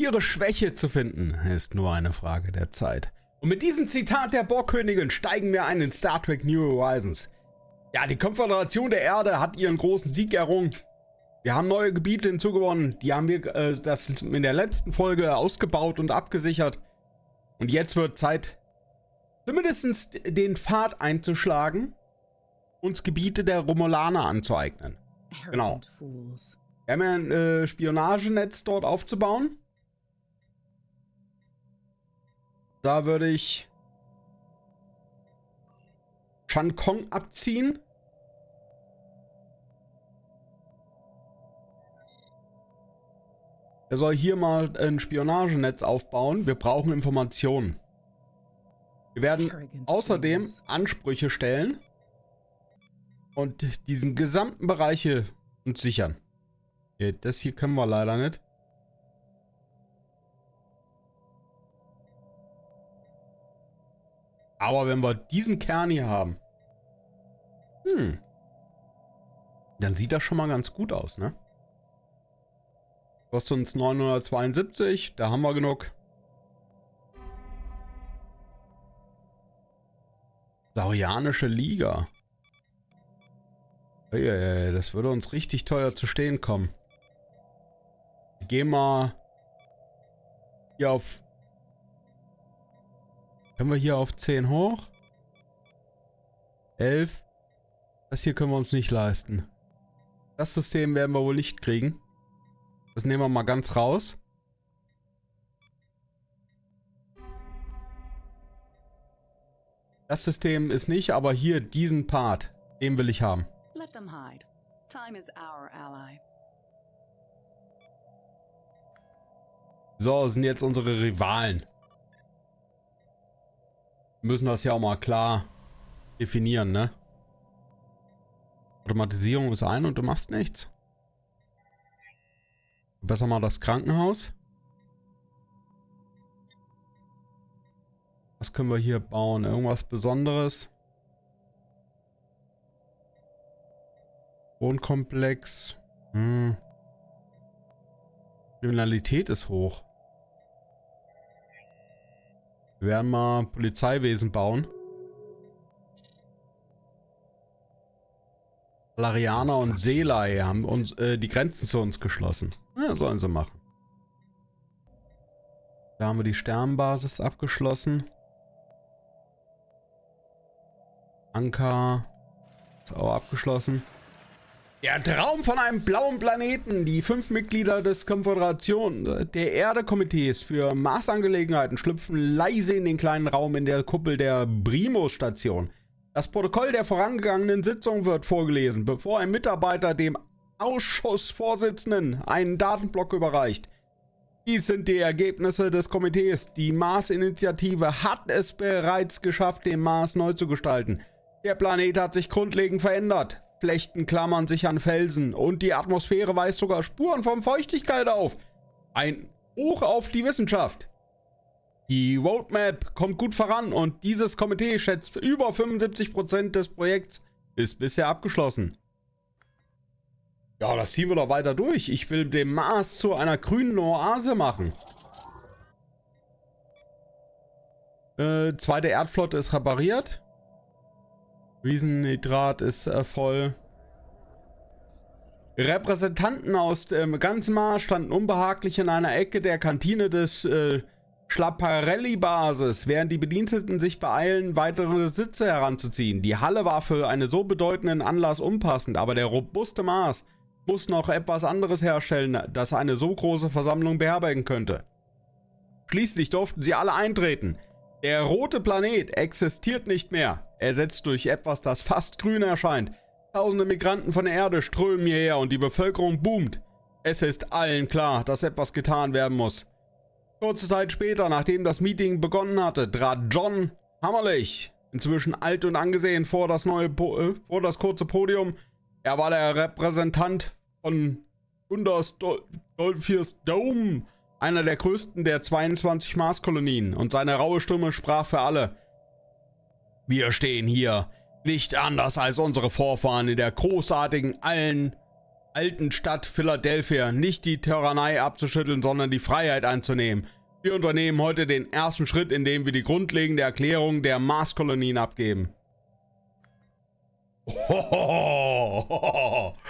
Ihre Schwäche zu finden, ist nur eine Frage der Zeit. Und mit diesem Zitat der Borgkönigin steigen wir ein in Star Trek New Horizons. Ja, die Konföderation der Erde hat ihren großen Sieg errungen. Wir haben neue Gebiete hinzugewonnen. Die haben wir äh, das in der letzten Folge ausgebaut und abgesichert. Und jetzt wird Zeit, zumindest den Pfad einzuschlagen, uns Gebiete der Romulaner anzueignen. Genau. Wir haben ja ein äh, Spionagenetz dort aufzubauen. Da würde ich Shan Kong abziehen. Er soll hier mal ein Spionagenetz aufbauen. Wir brauchen Informationen. Wir werden außerdem Ansprüche stellen und diesen gesamten Bereich hier uns sichern. Okay, das hier können wir leider nicht. Aber wenn wir diesen Kern hier haben, hm, dann sieht das schon mal ganz gut aus, ne? Kostet uns 972, da haben wir genug. Saurianische Liga. Eieiei, das würde uns richtig teuer zu stehen kommen. Geh mal hier auf können wir hier auf 10 hoch? 11. Das hier können wir uns nicht leisten. Das System werden wir wohl nicht kriegen. Das nehmen wir mal ganz raus. Das System ist nicht, aber hier diesen Part, den will ich haben. Let them hide. Time is our ally. So, sind jetzt unsere Rivalen müssen das ja auch mal klar definieren, ne? Automatisierung ist ein und du machst nichts. Besser mal das Krankenhaus. Was können wir hier bauen? Irgendwas Besonderes? Wohnkomplex. Hm. Kriminalität ist hoch. Wir werden mal Polizeiwesen bauen. Lariana und Selai haben uns äh, die Grenzen zu uns geschlossen. Ja, sollen sie machen. Da haben wir die Sternbasis abgeschlossen. Anker ist auch abgeschlossen. Der Traum von einem blauen Planeten. Die fünf Mitglieder des Konföderation der Erde-Komitees für Marsangelegenheiten schlüpfen leise in den kleinen Raum in der Kuppel der Brimo-Station. Das Protokoll der vorangegangenen Sitzung wird vorgelesen, bevor ein Mitarbeiter dem Ausschussvorsitzenden einen Datenblock überreicht. Dies sind die Ergebnisse des Komitees. Die Mars-Initiative hat es bereits geschafft, den Mars neu zu gestalten. Der Planet hat sich grundlegend verändert. Flechten klammern sich an Felsen und die Atmosphäre weist sogar Spuren von Feuchtigkeit auf. Ein Hoch auf die Wissenschaft. Die Roadmap kommt gut voran und dieses Komitee schätzt über 75% des Projekts ist bisher abgeschlossen. Ja, das ziehen wir doch weiter durch. Ich will den Mars zu einer grünen Oase machen. Äh, zweite Erdflotte ist repariert. Riesenhydrat ist äh, voll. Repräsentanten aus dem ganzen Ganzmar standen unbehaglich in einer Ecke der Kantine des äh, Schlapparelli-Basis, während die Bediensteten sich beeilen, weitere Sitze heranzuziehen. Die Halle war für einen so bedeutenden Anlass unpassend, aber der robuste Mars muss noch etwas anderes herstellen, das eine so große Versammlung beherbergen könnte. Schließlich durften sie alle eintreten. Der rote Planet existiert nicht mehr, ersetzt durch etwas, das fast grün erscheint. Tausende Migranten von der Erde strömen hierher und die Bevölkerung boomt. Es ist allen klar, dass etwas getan werden muss. Kurze Zeit später, nachdem das Meeting begonnen hatte, trat John Hammerlich, inzwischen alt und angesehen, vor das, neue po äh, vor das kurze Podium. Er war der Repräsentant von Gunders Dolphius Dome, einer der größten der 22 Marskolonien, und seine raue Stimme sprach für alle. Wir stehen hier, nicht anders als unsere Vorfahren in der großartigen allen alten Stadt Philadelphia, nicht die Tyrannei abzuschütteln, sondern die Freiheit einzunehmen. Wir unternehmen heute den ersten Schritt, indem wir die grundlegende Erklärung der Marskolonien abgeben. Hohoho.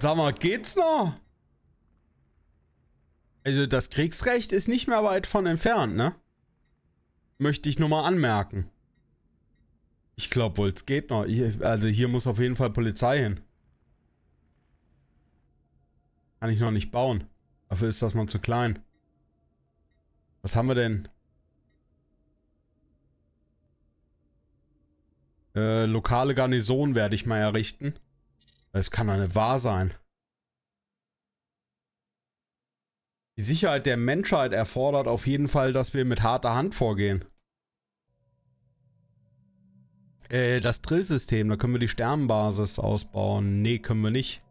Sag mal, geht's noch? Also das Kriegsrecht ist nicht mehr weit von entfernt, ne? Möchte ich nur mal anmerken. Ich glaube wohl, es geht noch. Ich, also hier muss auf jeden Fall Polizei hin. Kann ich noch nicht bauen. Dafür ist das noch zu klein. Was haben wir denn? Äh, lokale Garnison werde ich mal errichten. Das kann doch nicht wahr sein. Die Sicherheit der Menschheit erfordert auf jeden Fall, dass wir mit harter Hand vorgehen. Äh, das Drillsystem, da können wir die Sternenbasis ausbauen. Nee, können wir nicht.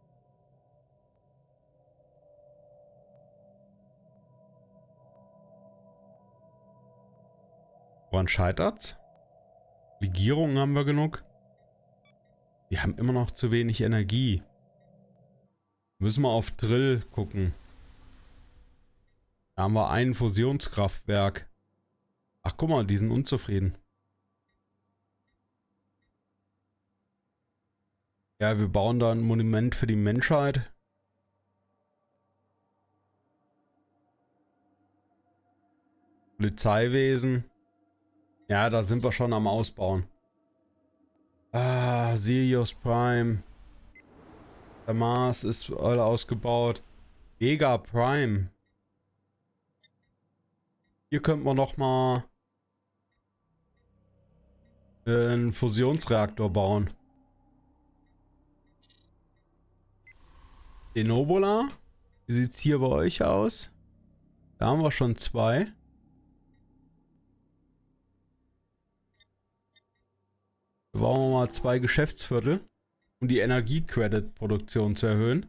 Woran scheitert's? Legierungen haben wir genug. Wir haben immer noch zu wenig Energie. Müssen wir auf Drill gucken. Da haben wir ein Fusionskraftwerk. Ach guck mal, die sind unzufrieden. Ja, wir bauen da ein Monument für die Menschheit. Polizeiwesen. Ja, da sind wir schon am Ausbauen. Ah, Sirius Prime. Der Mars ist alle ausgebaut. Vega Prime. Hier könnte man nochmal einen Fusionsreaktor bauen. Denobola. Wie sieht es hier bei euch aus? Da haben wir schon zwei. Wir brauchen mal zwei Geschäftsviertel, um die energie credit produktion zu erhöhen.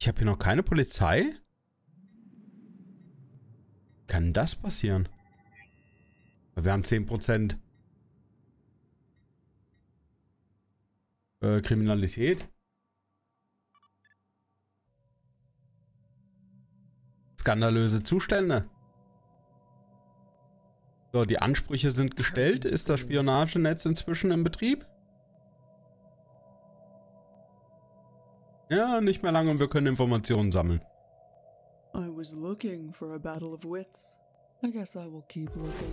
Ich habe hier noch keine Polizei? Kann das passieren? Wir haben 10% äh, Kriminalität. Skandalöse Zustände. So, die Ansprüche sind gestellt. Ist das Spionagenetz inzwischen in Betrieb? Ja, nicht mehr lange und wir können Informationen sammeln. I was looking for a battle of wits. I guess I will keep looking.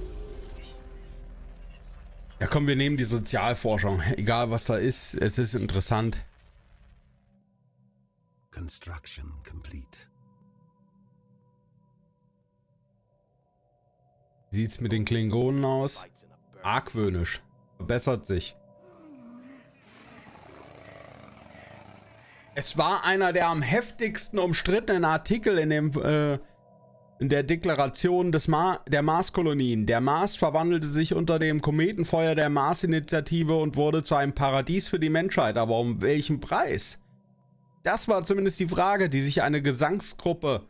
Ja komm, wir nehmen die Sozialforschung. Egal was da ist, es ist interessant. Construction complete. Sieht's mit den Klingonen aus? Argwöhnisch. Verbessert sich. Es war einer der am heftigsten umstrittenen Artikel in, dem, äh, in der Deklaration des Ma der Marskolonien. Der Mars verwandelte sich unter dem Kometenfeuer der Mars-Initiative und wurde zu einem Paradies für die Menschheit. Aber um welchen Preis? Das war zumindest die Frage, die sich eine Gesangsgruppe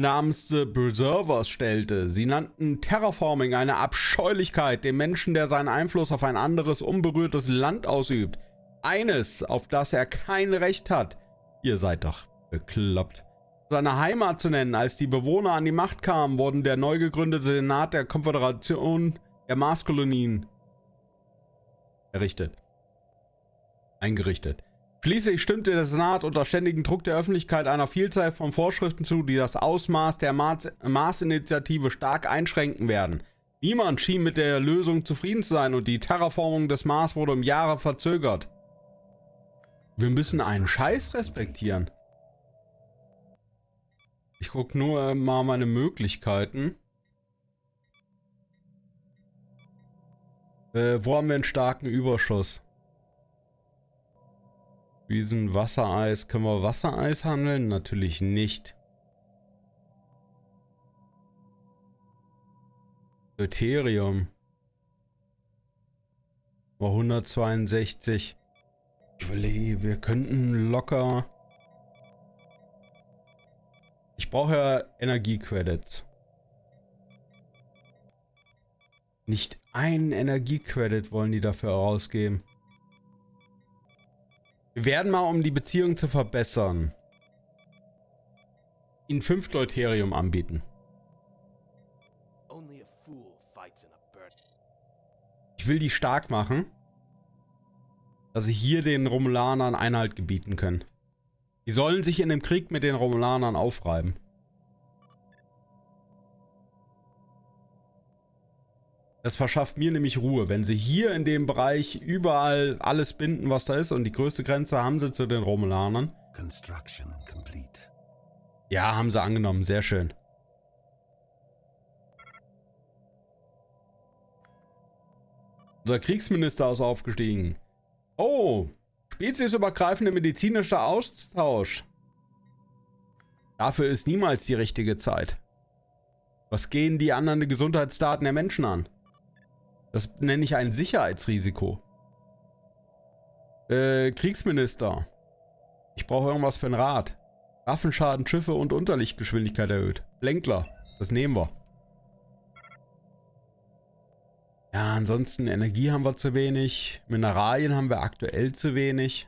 namens The Preservers stellte. Sie nannten Terraforming eine Abscheulichkeit dem Menschen, der seinen Einfluss auf ein anderes, unberührtes Land ausübt. Eines, auf das er kein Recht hat. Ihr seid doch bekloppt. Seine Heimat zu nennen, als die Bewohner an die Macht kamen, wurden der neu gegründete Senat der Konföderation der Marskolonien errichtet. Eingerichtet. Schließlich stimmte der Senat unter ständigem Druck der Öffentlichkeit einer Vielzahl von Vorschriften zu, die das Ausmaß der Mars-Initiative stark einschränken werden. Niemand schien mit der Lösung zufrieden zu sein und die Terraformung des Mars wurde um Jahre verzögert. Wir müssen einen Scheiß respektieren. Ich gucke nur mal meine Möglichkeiten. Äh, wo haben wir einen starken Überschuss? Wiesen, Wassereis. Können wir Wassereis handeln? Natürlich nicht. Ethereum. 162. Ich überlege, wir könnten locker... Ich brauche ja Energiecredits. Nicht einen Energiecredit wollen die dafür herausgeben. Wir werden mal, um die Beziehung zu verbessern, ihnen fünf Deuterium anbieten. Ich will die stark machen, dass sie hier den Romulanern Einhalt gebieten können. Die sollen sich in dem Krieg mit den Romulanern aufreiben. Das verschafft mir nämlich Ruhe. Wenn sie hier in dem Bereich überall alles binden, was da ist, und die größte Grenze haben sie zu den Romulanern. Ja, haben sie angenommen. Sehr schön. Unser Kriegsminister ist aufgestiegen. Oh, speziesübergreifender medizinischer Austausch. Dafür ist niemals die richtige Zeit. Was gehen die anderen Gesundheitsdaten der Menschen an? Das nenne ich ein Sicherheitsrisiko. Äh, Kriegsminister. Ich brauche irgendwas für ein Rad. Waffenschaden, Schiffe und Unterlichtgeschwindigkeit erhöht. Lenkler. Das nehmen wir. Ja, ansonsten Energie haben wir zu wenig. Mineralien haben wir aktuell zu wenig.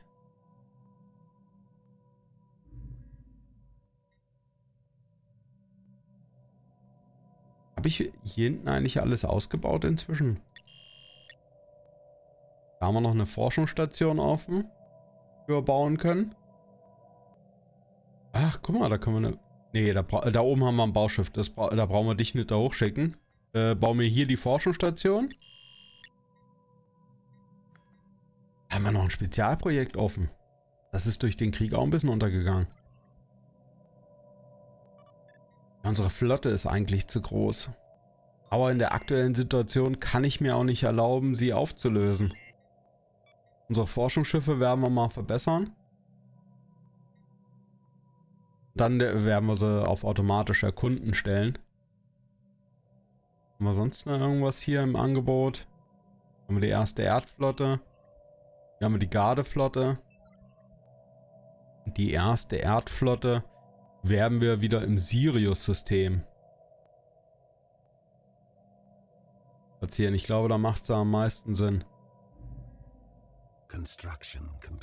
Habe ich hier hinten eigentlich alles ausgebaut inzwischen? Da haben wir noch eine Forschungsstation offen, die wir bauen können. Ach, guck mal, da können wir eine... Nee, da, da oben haben wir ein Bauschiff. Das bra da brauchen wir dich nicht da hochschicken. Äh, bauen wir hier die Forschungsstation. Haben wir noch ein Spezialprojekt offen. Das ist durch den Krieg auch ein bisschen untergegangen. Unsere Flotte ist eigentlich zu groß. Aber in der aktuellen Situation kann ich mir auch nicht erlauben, sie aufzulösen. Unsere Forschungsschiffe werden wir mal verbessern. Dann werden wir sie auf automatisch Erkunden stellen. Haben wir sonst noch irgendwas hier im Angebot? Haben wir die erste Erdflotte? Hier haben wir die Gardeflotte. Die erste Erdflotte werden wir wieder im Sirius-System platzieren. Ich glaube, da macht es am meisten Sinn.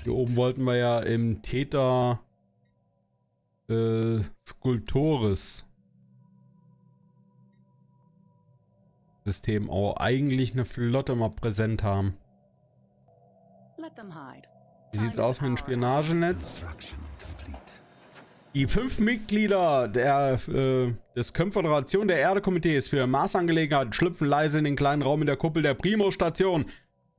Hier oben wollten wir ja im Täter äh, Skulptoris System auch eigentlich eine Flotte mal präsent haben. Wie sieht's aus mit dem Spionagenetz? Die fünf Mitglieder der, äh, des Konföderation der Erde-Komitees für Maßangelegenheiten schlüpfen leise in den kleinen Raum in der Kuppel der Primo-Station.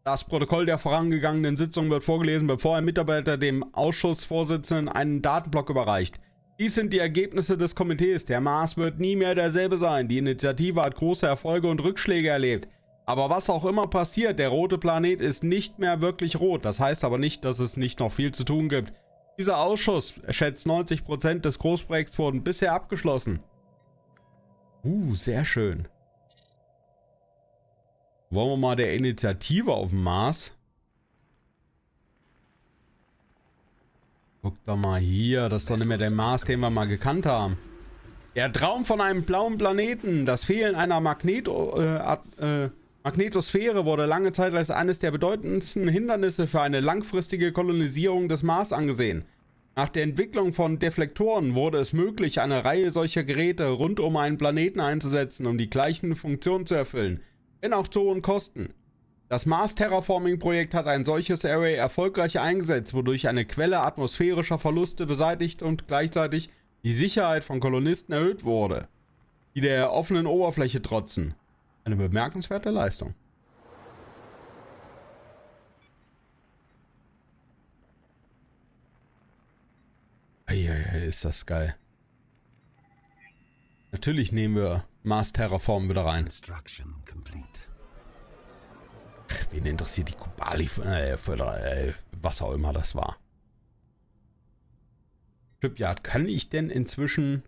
Das Protokoll der vorangegangenen Sitzung wird vorgelesen, bevor ein Mitarbeiter dem Ausschussvorsitzenden einen Datenblock überreicht. Dies sind die Ergebnisse des Komitees. Der Mars wird nie mehr derselbe sein. Die Initiative hat große Erfolge und Rückschläge erlebt. Aber was auch immer passiert, der rote Planet ist nicht mehr wirklich rot. Das heißt aber nicht, dass es nicht noch viel zu tun gibt. Dieser Ausschuss schätzt 90% des Großprojekts wurden bisher abgeschlossen. Uh, sehr schön. Wollen wir mal der Initiative auf dem Mars? Guck doch mal hier, das ist doch nicht mehr der Mars, den wir mal gekannt haben. Der Traum von einem blauen Planeten, das Fehlen einer Magneto, äh, äh, Magnetosphäre wurde lange Zeit als eines der bedeutendsten Hindernisse für eine langfristige Kolonisierung des Mars angesehen. Nach der Entwicklung von Deflektoren wurde es möglich, eine Reihe solcher Geräte rund um einen Planeten einzusetzen, um die gleichen Funktionen zu erfüllen wenn auch zu hohen Kosten. Das Mars-Terraforming-Projekt hat ein solches Array erfolgreich eingesetzt, wodurch eine Quelle atmosphärischer Verluste beseitigt und gleichzeitig die Sicherheit von Kolonisten erhöht wurde, die der offenen Oberfläche trotzen. Eine bemerkenswerte Leistung. Eieiei, ist das geil. Natürlich nehmen wir Mars Terraform wieder rein. Wen interessiert die Kubali äh, äh, was auch immer das war. Shipyard, kann ich denn inzwischen...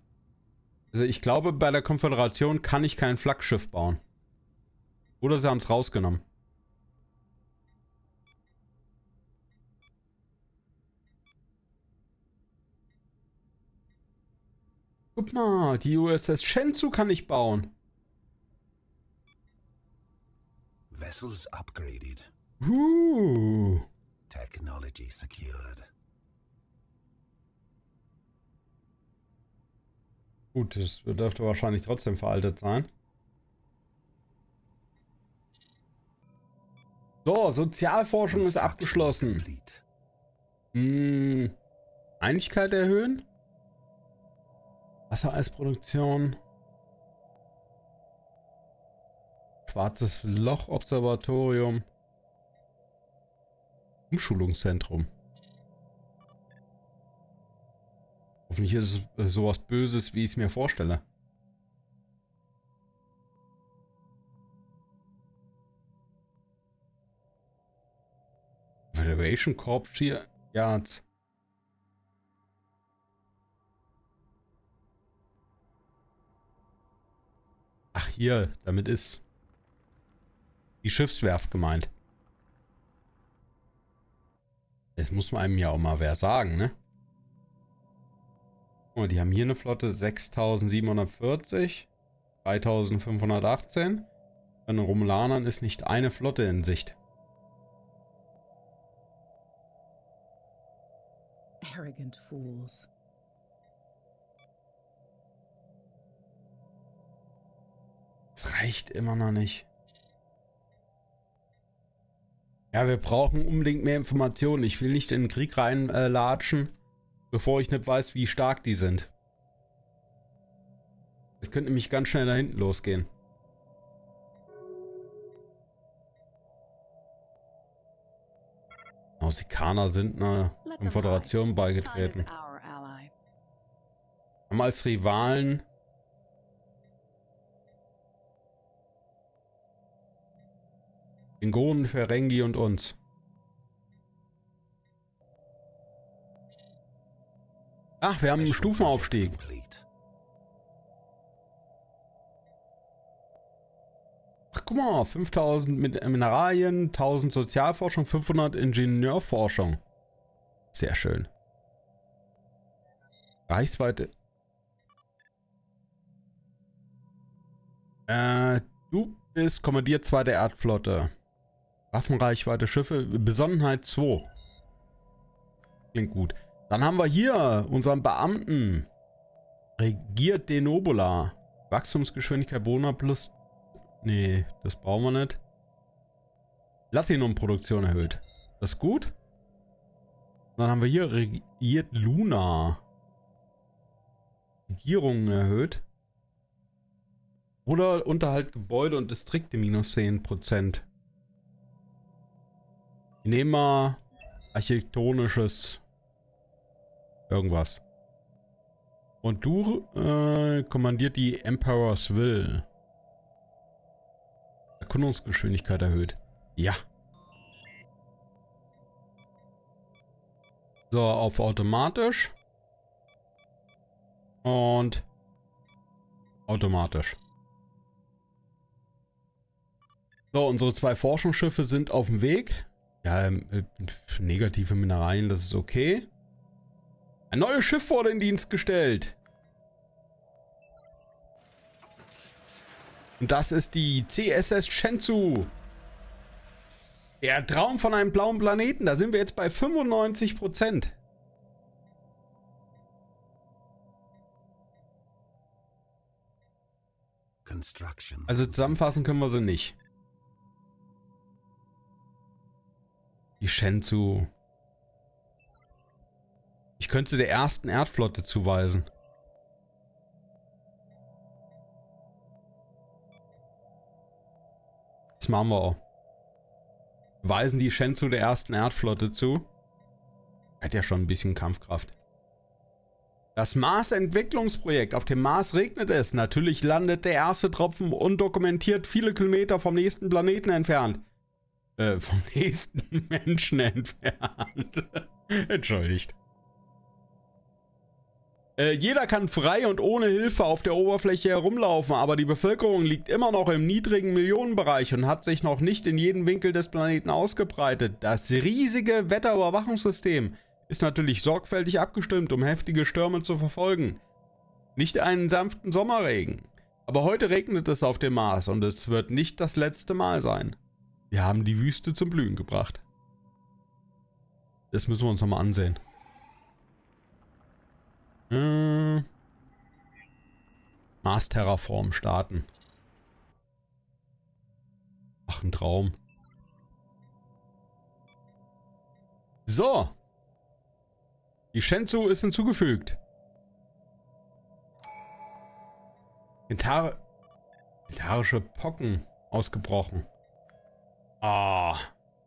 Also ich glaube, bei der Konföderation kann ich kein Flaggschiff bauen. Oder sie haben es rausgenommen. Guck mal, die USS Shenzhou kann ich bauen. Vessels upgraded. Uh. Technology secured. Gut, das dürfte wahrscheinlich trotzdem veraltet sein. So, Sozialforschung ist abgeschlossen. Hm, Einigkeit erhöhen? Wassereisproduktion. Schwarzes Loch Observatorium. Umschulungszentrum. Hoffentlich ist es äh, sowas Böses, wie ich es mir vorstelle. Federation Corps Yards. Ach hier, damit ist die Schiffswerft gemeint. Das muss man einem ja auch mal wer sagen, ne? Oh, die haben hier eine Flotte 6740, 3518. Bei den Romulanern ist nicht eine Flotte in Sicht. Arrogant fools. Das reicht immer noch nicht. Ja, wir brauchen unbedingt mehr Informationen. Ich will nicht in den Krieg reinlatschen, äh, bevor ich nicht weiß, wie stark die sind. Es könnte nämlich ganz schnell da hinten losgehen. Ausikaner sind einer Konföderation beigetreten. Haben als Rivalen Klingonen, Ferengi und uns. Ach, wir haben einen Stufenaufstieg. Ach, guck mal, 5000 Mineralien, 1000 Sozialforschung, 500 Ingenieurforschung. Sehr schön. Reichsweite. Äh, du bist Kommandier 2 der Erdflotte. Waffenreichweite, Schiffe, Besonnenheit 2. Klingt gut. Dann haben wir hier unseren Beamten. Regiert Denobula. Wachstumsgeschwindigkeit Bona plus... Nee, das brauchen wir nicht. Platinumproduktion erhöht. Das ist gut. dann haben wir hier regiert Luna. Regierungen erhöht. Oder Unterhalt Gebäude und Distrikte minus 10%. Ich nehme mal architektonisches irgendwas. Und du äh, kommandiert die Emperor's Will. Erkundungsgeschwindigkeit erhöht. Ja. So, auf automatisch. Und automatisch. So, unsere zwei Forschungsschiffe sind auf dem Weg. Ja, ähm, äh, negative Mineralien, das ist okay. Ein neues Schiff wurde in Dienst gestellt. Und das ist die CSS Shenzhou. Der Traum von einem blauen Planeten. Da sind wir jetzt bei 95 Also zusammenfassen können wir sie nicht. Die Shenzhou. Ich könnte sie der ersten Erdflotte zuweisen. Das machen wir auch. Weisen die Shenzhou der ersten Erdflotte zu. Hat ja schon ein bisschen Kampfkraft. Das Mars-Entwicklungsprojekt. Auf dem Mars regnet es. Natürlich landet der erste Tropfen undokumentiert viele Kilometer vom nächsten Planeten entfernt. Äh, vom nächsten Menschen entfernt. Entschuldigt. Äh, jeder kann frei und ohne Hilfe auf der Oberfläche herumlaufen, aber die Bevölkerung liegt immer noch im niedrigen Millionenbereich und hat sich noch nicht in jeden Winkel des Planeten ausgebreitet. Das riesige Wetterüberwachungssystem ist natürlich sorgfältig abgestimmt, um heftige Stürme zu verfolgen. Nicht einen sanften Sommerregen. Aber heute regnet es auf dem Mars und es wird nicht das letzte Mal sein. Wir haben die Wüste zum Blühen gebracht. Das müssen wir uns nochmal ansehen. Äh, hm. Mars Terraform starten. Ach, ein Traum. So. Die Shenzhou ist hinzugefügt. Inventar Inventarische Pocken ausgebrochen. Ah,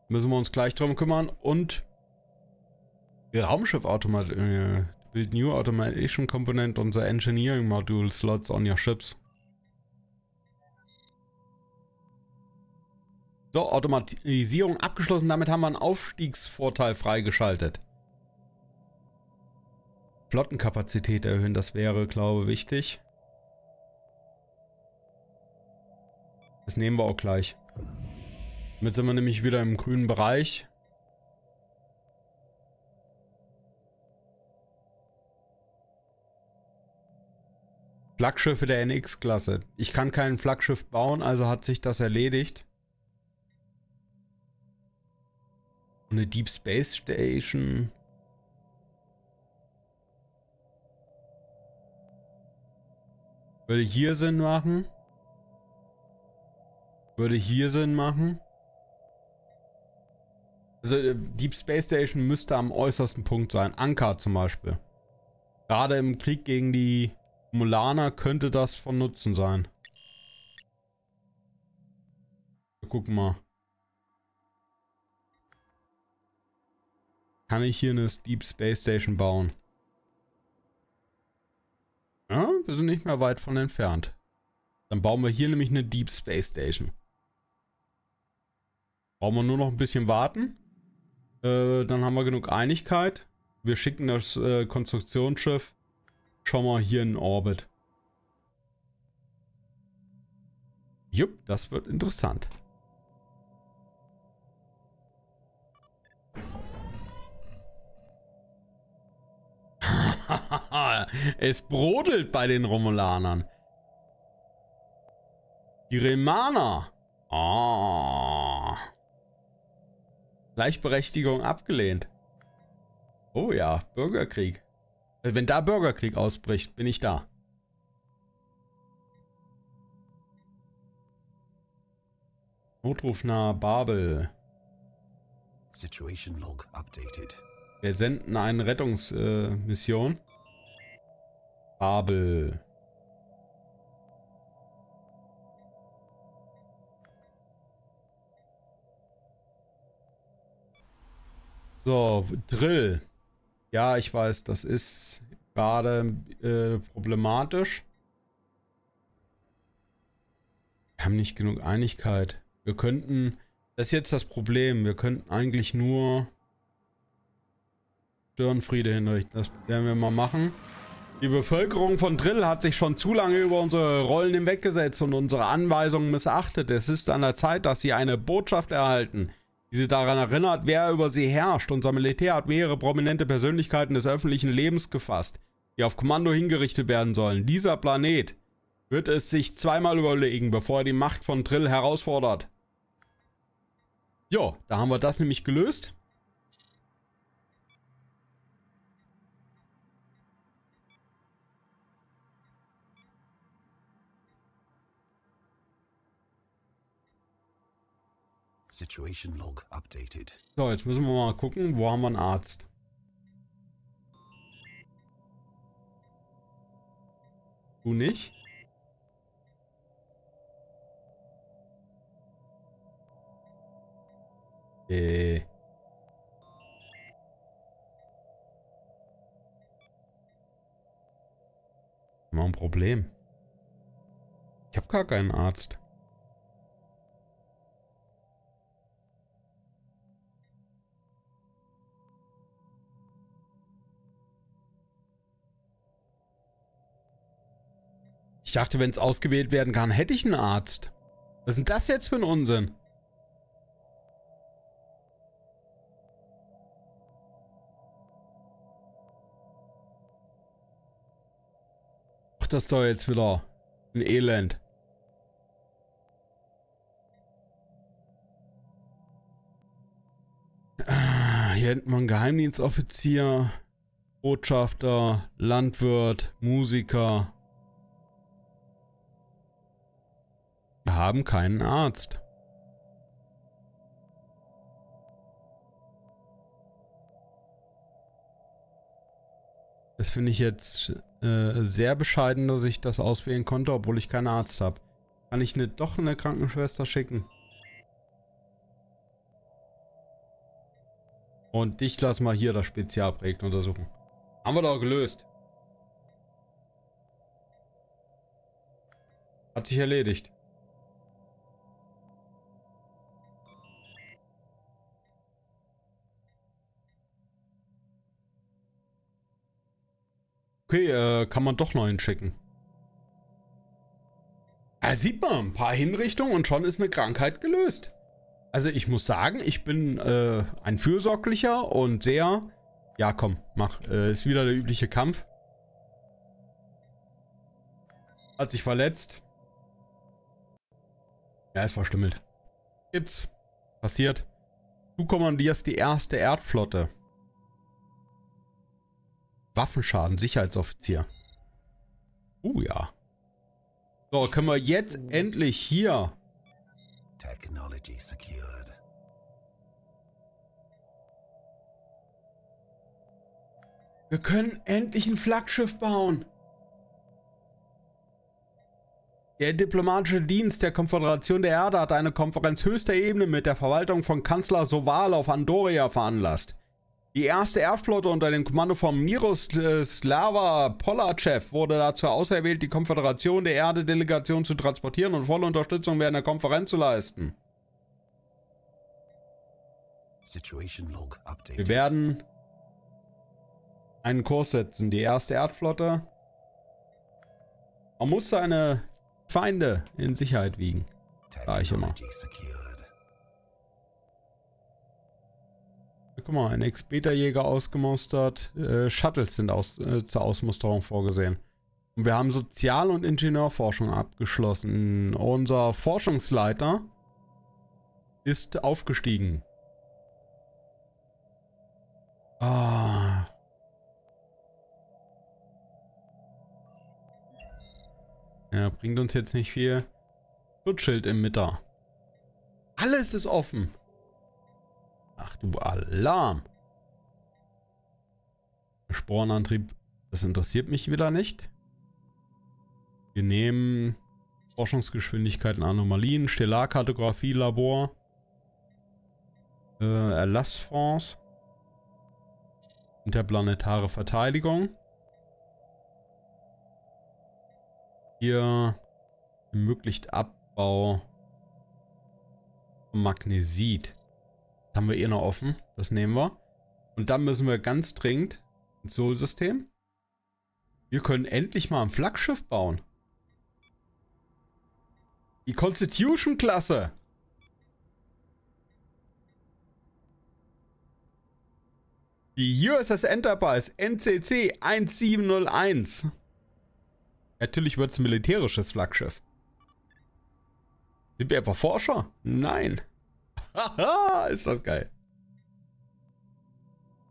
müssen wir uns gleich drum kümmern und Raumschiff Automat build äh, new automation component on the engineering module slots on your ships. So, Automatisierung abgeschlossen. Damit haben wir einen Aufstiegsvorteil freigeschaltet. Flottenkapazität erhöhen, das wäre, glaube ich, wichtig. Das nehmen wir auch gleich. Damit sind wir nämlich wieder im grünen Bereich. Flaggschiffe der NX-Klasse. Ich kann kein Flaggschiff bauen, also hat sich das erledigt. Eine Deep Space Station. Würde hier Sinn machen. Würde hier Sinn machen. Also äh, Deep Space Station müsste am äußersten Punkt sein. Anker zum Beispiel. Gerade im Krieg gegen die Mulaner könnte das von Nutzen sein. Wir gucken mal. Kann ich hier eine Deep Space Station bauen? Ja, wir sind nicht mehr weit von entfernt. Dann bauen wir hier nämlich eine Deep Space Station. Brauchen wir nur noch ein bisschen warten. Äh, dann haben wir genug Einigkeit. Wir schicken das äh, Konstruktionsschiff schon mal hier in Orbit. Jupp, das wird interessant. es brodelt bei den Romulanern. Die Remana. Ah. Oh. Gleichberechtigung abgelehnt. Oh ja, Bürgerkrieg. Äh, wenn da Bürgerkrieg ausbricht, bin ich da. Notruf nahe Babel. Situation log updated. Wir senden eine Rettungsmission. Äh, Babel. So, Drill. Ja, ich weiß, das ist gerade äh, problematisch. Wir haben nicht genug Einigkeit. Wir könnten, das ist jetzt das Problem, wir könnten eigentlich nur Stirnfriede hinrichten. Das werden wir mal machen. Die Bevölkerung von Drill hat sich schon zu lange über unsere Rollen hinweggesetzt und unsere Anweisungen missachtet. Es ist an der Zeit, dass sie eine Botschaft erhalten die sie daran erinnert, wer über sie herrscht. Unser Militär hat mehrere prominente Persönlichkeiten des öffentlichen Lebens gefasst, die auf Kommando hingerichtet werden sollen. Dieser Planet wird es sich zweimal überlegen, bevor er die Macht von Drill herausfordert. Jo, da haben wir das nämlich gelöst. Situation log updated. So, jetzt müssen wir mal gucken, wo haben wir einen Arzt? Du nicht? Äh. Mal ein Problem. Ich habe gar keinen Arzt. dachte, wenn es ausgewählt werden kann, hätte ich einen Arzt. Was ist denn das jetzt für ein Unsinn? Ach, das ist doch jetzt wieder ein Elend. Ah, hier hätten wir einen Geheimdienstoffizier, Botschafter, Landwirt, Musiker. Wir haben keinen Arzt. Das finde ich jetzt äh, sehr bescheiden, dass ich das auswählen konnte, obwohl ich keinen Arzt habe. Kann ich ne, doch eine Krankenschwester schicken? Und dich lass mal hier das Spezialprojekt untersuchen. Haben wir doch gelöst. Hat sich erledigt. Okay, äh, kann man doch noch hinschicken. Da ah, sieht man, ein paar Hinrichtungen und schon ist eine Krankheit gelöst. Also ich muss sagen, ich bin äh, ein fürsorglicher und sehr... Ja, komm, mach. Äh, ist wieder der übliche Kampf. Hat sich verletzt. Ja, ist verstümmelt. Gibt's. Passiert. Du kommandierst die erste Erdflotte. Waffenschaden, Sicherheitsoffizier. Oh uh, ja. So, können wir jetzt endlich hier. Technology secured. Wir können endlich ein Flaggschiff bauen. Der diplomatische Dienst der Konföderation der Erde hat eine Konferenz höchster Ebene mit der Verwaltung von Kanzler Soval auf Andoria veranlasst. Die erste Erdflotte unter dem Kommando von Miroslava Polachev wurde dazu auserwählt, die Konföderation der Erde-Delegation zu transportieren und volle Unterstützung während der Konferenz zu leisten. Wir werden einen Kurs setzen. Die erste Erdflotte. Man muss seine Feinde in Sicherheit wiegen. Sag ich immer. Guck mal, ein Ex-Beta-Jäger ausgemustert. Äh, Shuttles sind aus, äh, zur Ausmusterung vorgesehen. Und wir haben Sozial- und Ingenieurforschung abgeschlossen. Unser Forschungsleiter ist aufgestiegen. Ah. Ja, bringt uns jetzt nicht viel. Schutzschild im Mitter. Alles ist offen du Alarm. Spornantrieb, das interessiert mich wieder nicht. Wir nehmen Forschungsgeschwindigkeiten, Anomalien, Stellarkartografie, Labor, äh, Erlassfonds, interplanetare Verteidigung. Hier ermöglicht Abbau von Magnesit haben wir eh noch offen. Das nehmen wir. Und dann müssen wir ganz dringend ins Sol-System. Wir können endlich mal ein Flaggschiff bauen. Die Constitution-Klasse. Die USS Enterprise NCC 1701. Natürlich wird es ein militärisches Flaggschiff. Sind wir etwa Forscher? Nein. ist das geil.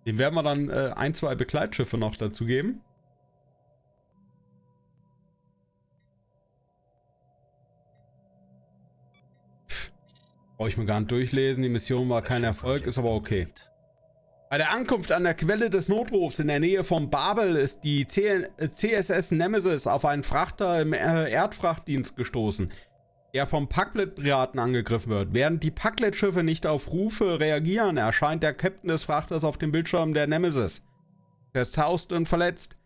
Dem werden wir dann äh, ein, zwei Begleitschiffe noch dazu geben. Brauche ich mir gar nicht durchlesen. Die Mission war kein Erfolg, ist aber okay. Bei der Ankunft an der Quelle des Notrufs in der Nähe von Babel ist die CSS Nemesis auf einen Frachter im äh, Erdfrachtdienst gestoßen der vom Packlet-Piraten angegriffen wird. Während die Packlet-Schiffe nicht auf Rufe reagieren, erscheint der Captain des Frachters auf dem Bildschirm der Nemesis. Zerzaust und verletzt.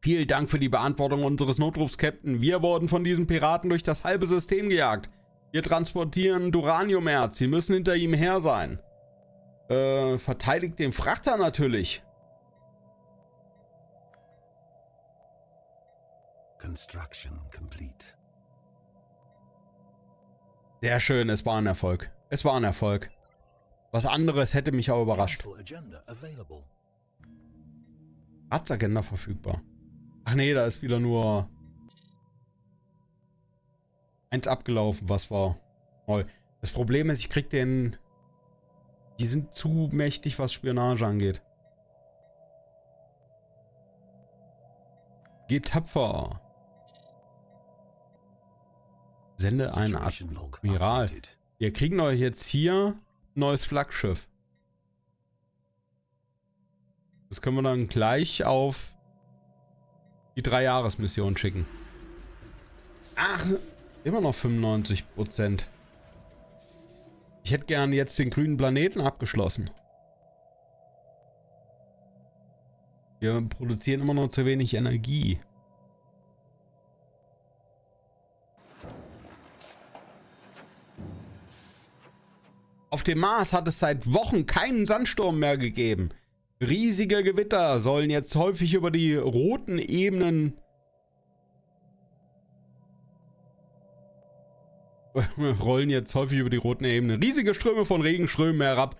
Vielen Dank für die Beantwortung unseres Notrufs, Captain. Wir wurden von diesen Piraten durch das halbe System gejagt. Wir transportieren Duraniumerz. Sie müssen hinter ihm her sein. Äh, verteidigt den Frachter natürlich. Construction complete. Sehr schön, es war ein Erfolg. Es war ein Erfolg. Was anderes hätte mich auch überrascht. Ratsagenda verfügbar. Ach nee, da ist wieder nur eins abgelaufen, was war neu. Das Problem ist, ich krieg den... Die sind zu mächtig, was Spionage angeht. Geht tapfer. Sende einen Admiral. Wir kriegen doch jetzt hier ein neues Flaggschiff. Das können wir dann gleich auf die drei jahres schicken. Ach, immer noch 95 Ich hätte gern jetzt den grünen Planeten abgeschlossen. Wir produzieren immer noch zu wenig Energie. Auf dem Mars hat es seit Wochen keinen Sandsturm mehr gegeben. Riesige Gewitter sollen jetzt häufig über die roten Ebenen rollen jetzt häufig über die roten Ebenen. Riesige Ströme von Regenströmen herab.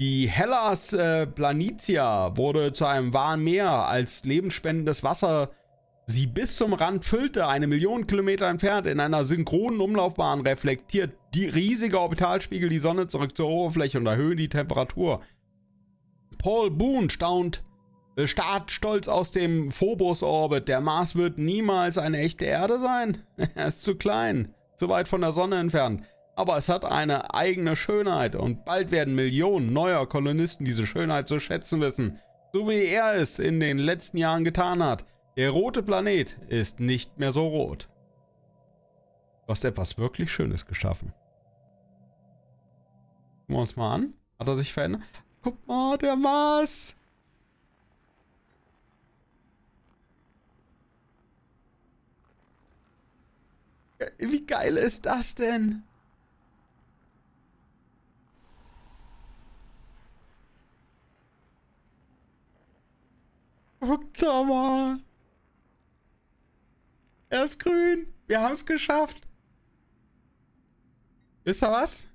Die Hellas äh, Planitia wurde zu einem wahren Meer als lebensspendendes Wasser sie bis zum Rand füllte, eine Million Kilometer entfernt, in einer synchronen Umlaufbahn reflektiert die riesige Orbitalspiegel die Sonne zurück zur Oberfläche und erhöhen die Temperatur. Paul Boone staunt, äh, starrt stolz aus dem Phobos-Orbit. Der Mars wird niemals eine echte Erde sein. er ist zu klein, zu weit von der Sonne entfernt. Aber es hat eine eigene Schönheit und bald werden Millionen neuer Kolonisten diese Schönheit zu schätzen wissen. So wie er es in den letzten Jahren getan hat. Der rote Planet ist nicht mehr so rot. Du hast etwas wirklich Schönes geschaffen. Gucken wir uns mal an. Hat er sich verändert? Guck mal, der Mars! Äh, wie geil ist das denn? Guck da mal! Er ist grün. Wir haben es geschafft. Wisst ihr was?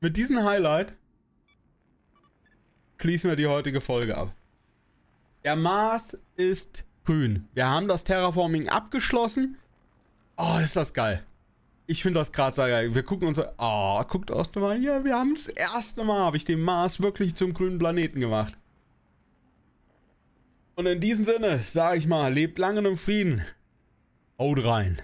Mit diesem Highlight schließen wir die heutige Folge ab. Der Mars ist grün. Wir haben das Terraforming abgeschlossen. Oh, ist das geil. Ich finde das gerade sehr geil. Wir gucken uns... Oh, guckt auch mal hier. Wir haben das erste Mal, habe ich den Mars wirklich zum grünen Planeten gemacht. Und in diesem Sinne, sage ich mal, lebt lange im Frieden. Haut rein.